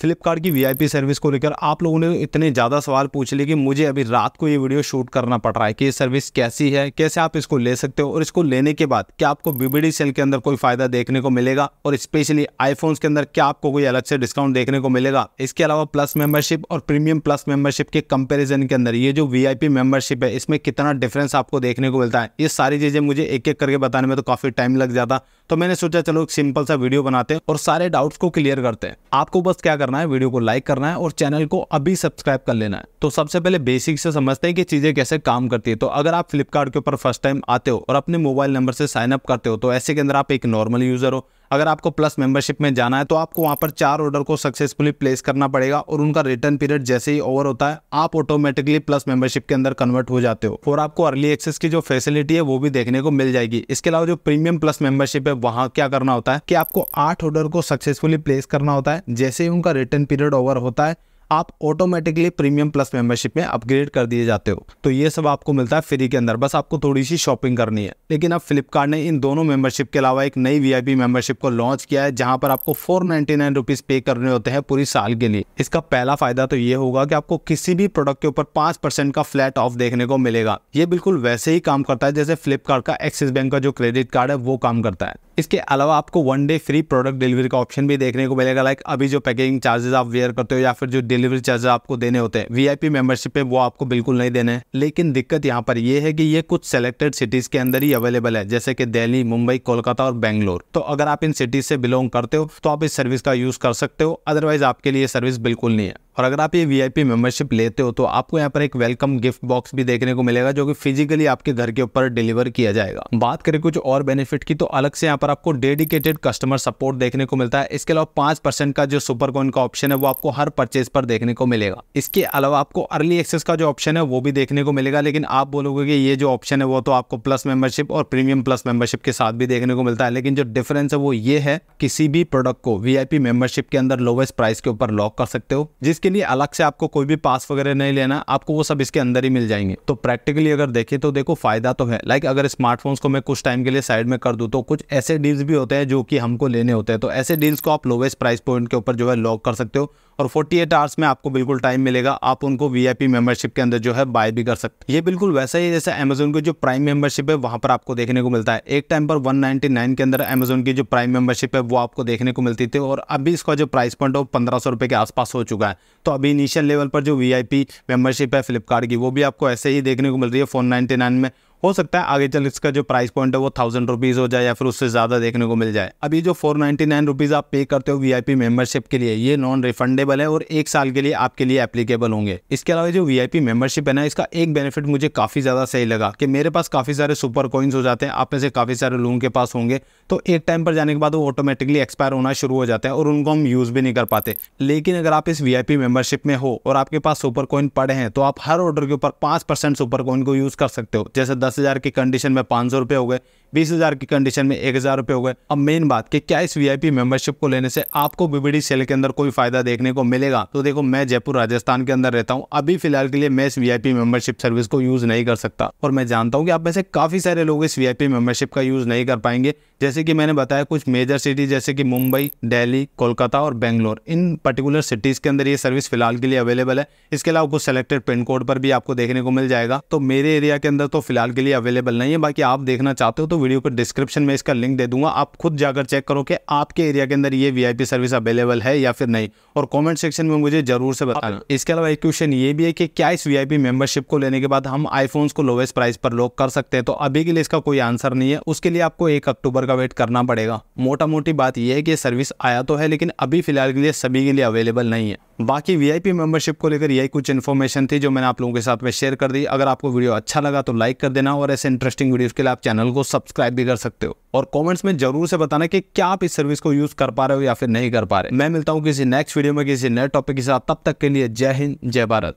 फ्लिपकार्ट की we service को लेकर आप लोगों ने इतने ज़्यादा सवाल पूछ लिए कि मुझे अभी रात को ये वीडियो शूट करना पड़ रहा है कि ये सर्विस कैसी है कैसे आप इसको ले सकते हो और इसको लेने के बाद क्या आपको बीबीडी सेल के अंदर कोई फ़ायदा देखने को मिलेगा और स्पेशली आईफोन्स के अंदर क्या आपको कोई अलग से डिस्काउंट देखने को मिलेगा इसके अलावा प्लस मेंबरशिप और प्रीमियम प्लस मेंबरशिप के कंपेरिजन के अंदर ये जो वी मेंबरशिप है इसमें कितना डिफरेंस आपको देखने को मिलता है ये सारी चीज़ें मुझे एक एक करके बताने में तो काफ़ी टाइम लग जाता तो मैंने सोचा चलो एक सिंपल सा वीडियो बनाते हैं और सारे डाउट्स को क्लियर करते हैं आपको बस क्या करना है वीडियो को लाइक करना है और चैनल को अभी सब्सक्राइब कर लेना है तो सबसे पहले बेसिक से समझते हैं कि चीज़ें कैसे काम करती है तो अगर आप फ्लिपकार्ट के ऊपर फर्स्ट टाइम आते हो और अपने मोबाइल नंबर से साइन अप करते हो तो ऐसे के अंदर आप एक नॉर्मल यूज़र हो अगर आपको प्लस मेंबरशिप में जाना है तो आपको वहाँ पर चार ऑर्डर को सक्सेसफुली प्लेस करना पड़ेगा और उनका रिटर्न पीरियड जैसे ही ओवर होता है आप ऑटोमेटिकली प्लस मेंबरशिप के अंदर कन्वर्ट हो जाते हो और आपको अर्ली एक्सेस की जो फैसिलिटी है वो भी देखने को मिल जाएगी इसके अलावा जो प्रीमियम प्लस मेंबरशिप है वहाँ क्या करना होता है कि आपको आठ ऑर्डर को सक्सेसफुली प्लेस करना होता है जैसे ही उनका रिटर्न पीरियड ओवर होता है आप ऑटोमेटिकली प्रीमियम प्लस मेंबरशिप में अपग्रेड कर दिए जाते हो तो ये सब आपको मिलता है फ्री के अंदर बस आपको थोड़ी सी शॉपिंग करनी है लेकिन अब फ्लिपकार्ट ने इन दोनों मेंबरशिप के अलावा एक नई वीआईपी मेंबरशिप को लॉन्च किया है जहां पर आपको फोर नाइनटी पे करने होते हैं पूरी साल के लिए इसका पहला फायदा तो ये होगा कि आपको किसी भी प्रोडक्ट के ऊपर पांच परसेंट का फ्लैट ऑफ देखने को मिलेगा ये बिल्कुल वैसे ही काम करता है जैसे फ्लिपकार्ट का एक्सिस बैंक का जो क्रेडिट कार्ड है वो काम करता है इसके अलावा आपको one day free product delivery का ऑप्शन भी देखने को मिलेगा लाइक अभी जो पैकेजिंग चार्जेस आप वेयर करते हो या फिर जो डिलीवरी चार्जेस आपको देने होते हैं वीआईपी मेंबरशिप पे वो आपको बिल्कुल नहीं देने हैं लेकिन दिक्कत यहाँ पर यह है कि ये कुछ सेलेक्टेड सिटीज के अंदर ही अवेलेबल है जैसे कि दिल्ली मुंबई कोलकाता और बैंगलोर तो अगर आप इन सिटीज से बिलोंग करते हो तो आप इस सर्विस का यूज कर सकते हो अदरवाइज आपके लिए सर्विस बिल्कुल नहीं है और अगर आप ये वीआईपी मेंबरशिप लेते हो तो आपको यहाँ पर एक वेलकम गिफ्ट बॉक्स भी देखने को मिलेगा जो कि फिजिकली आपके घर के ऊपर डिलीवर किया जाएगा बात करें कुछ और बेनिफिट की तो अलग से यहाँ पर आपको डेडिकेटेड कस्टमर सपोर्ट देखने को मिलता है इसके अलावा पांच परसेंट का जो सुपर कॉइन का ऑप्शन है वो आपको हर परचेज पर देखने को मिलेगा इसके अलावा आपको अर्ली एक्सेस का जो ऑप्शन है वो भी देखने को मिलेगा लेकिन आप बोलोगे की ये जो ऑप्शन है वो तो आपको प्लस मेंबरशिप और प्रीमियम प्लस मेंबरशिप के साथ भी देखने को मिलता है लेकिन जो डिफरेंस है वो ये है किसी भी प्रोडक्ट को वीआईपी मेंबरशिप के अंदर लोवेस्ट प्राइस के ऊपर लॉक कर सकते हो जिस इसके लिए अलग से आपको कोई भी पास वगैरह नहीं लेना आपको वो सब इसके अंदर ही मिल जाएंगे तो प्रैक्टिकली अगर देखें तो देखो फायदा तो है लाइक अगर स्मार्टफोन्स को मैं कुछ टाइम के लिए साइड में कर दूँ तो कुछ ऐसे डील्स भी होते हैं जो कि हमको लेने होते हैं तो ऐसे डील्स को आप लोवेस्ट प्राइस पॉइंट के ऊपर जो है लॉक कर सकते हो और 48 आवर्स में आपको बिल्कुल टाइम मिलेगा आप उनको वीआईपी मेंबरशिप के अंदर जो है बाय भी कर सकते हैं ये बिल्कुल वैसा ही जैसे अमेजोन की जो प्राइम मेंबरशिप है वहाँ पर आपको देखने को मिलता है एक टाइम पर 199 के अंदर अमेजोन की जो प्राइम मेंबरशिप है वो आपको देखने को मिलती थी और अभी इसका जो प्राइस पॉइंट है वो पंद्रह के आसपास हो चुका है तो अभी इनिशियल लेवल पर जो वी मेंबरशिप है फ्लिपकार्ट की वो भी आपको ऐसे ही देखने को मिल रही है फोन में हो सकता है आगे चल इसका जो प्राइस पॉइंट है वो थाउजेंड रुपीज़ हो जाए या फिर उससे ज़्यादा देखने को मिल जाए अभी जो फोर नाइनटी नाइन रुपीज़ आप पे करते हो वीआईपी मेंबरशिप के लिए ये नॉन रिफंडेबल है और एक साल के लिए आपके लिए एप्लीकेबल होंगे इसके अलावा जो वीआईपी मेंबरशिप है ना इसका एक बेनिफिट मुझे काफ़ी ज़्यादा सही लगा कि मेरे पास काफ़ी सारे सुपर कॉइन्स हो जाते हैं आप में से काफ़ी सारे लोगों के पास होंगे तो एक टाइम पर जाने के बाद वो ऑटोमेटिकली एक्सपायर होना शुरू हो जाते हैं और उनको हम यूज़ भी नहीं कर पाते लेकिन अगर आप इस वी मेंबरशिप में हो और आपके पास सुपर कॉइन पड़े हैं तो आप हर ऑर्डर के ऊपर पांच सुपर कॉइन को यूज़ कर सकते हो जैसे दस दस हज़ार की कंडीशन में पाँच सौ रुपये हो गए बीस हज़ार की कंडीशन में एक हज़ार रुपये हो गए अब मेन बात कि क्या इस वीआईपी मेंबरशिप को लेने से आपको बीबीडी सेल के अंदर कोई फायदा देखने को मिलेगा तो देखो मैं जयपुर राजस्थान के अंदर रहता हूँ अभी फिलहाल के लिए मैं इस वीआईपी मेंबरशिप सर्विस को यूज नहीं कर सकता और मैं जानता हूँ कि आप में से काफी सारे लोग इस वीआईपी मेंबरशिप का यूज नहीं कर पाएंगे जैसे कि मैंने बताया कुछ मेजर सिटी जैसे कि मुंबई दिल्ली कोलकाता और बेंगलोर इन पर्टिकुलर सिटीज के अंदर ये सर्विस फिलहाल के लिए अवेलेबल है इसके अलावा कुछ सेलेक्टेड पिन कोड पर भी आपको देखने को मिल जाएगा तो मेरे एरिया के अंदर तो फिलहाल के लिए अवेलेबल नहीं है बाकी आप देखना चाहते हो तो वीडियो पर डिस्क्रिप्शन में इसका लिंक दे दूंगा आप खुद जाकर चेक करो कि आपके एरिया के अंदर ये वीआईपी सर्विस अवेलेबल है या फिर नहीं और कमेंट सेक्शन में मुझे जरूर से बताना इसके अलावा एक क्वेश्चन ये भी है कि क्या इस वीआईपी मेंबरशिप को लेने के बाद हम आईफोन्स को लोवेस्ट प्राइस पर लॉक कर सकते हैं तो अभी के लिए इसका कोई आंसर नहीं है उसके लिए आपको एक अक्टूबर का वेट करना पड़ेगा मोटा मोटी बात यह है कि सर्विस आया तो है लेकिन अभी फिलहाल के लिए सभी के लिए अवेलेबल नहीं है बाकी वीआईपी मेंबरशिप को लेकर यही कुछ इन्फॉर्मेशन थी जो मैंने आप लोगों के साथ में शेयर कर दी अगर आपको वीडियो अच्छा लगा तो लाइक कर देना और ऐसे इंटरेस्टिंग वीडियोस के लिए आप चैनल को सब्सक्राइब सब्सक्राइब भी कर सकते हो और कमेंट्स में जरूर से बताना कि क्या आप इस सर्विस को यूज कर पा रहे हो या फिर नहीं कर पा रहे मैं मिलता हूँ किसी नेक्स्ट वीडियो में किसी नए टॉपिक के साथ तब तक के लिए जय हिंद जय भारत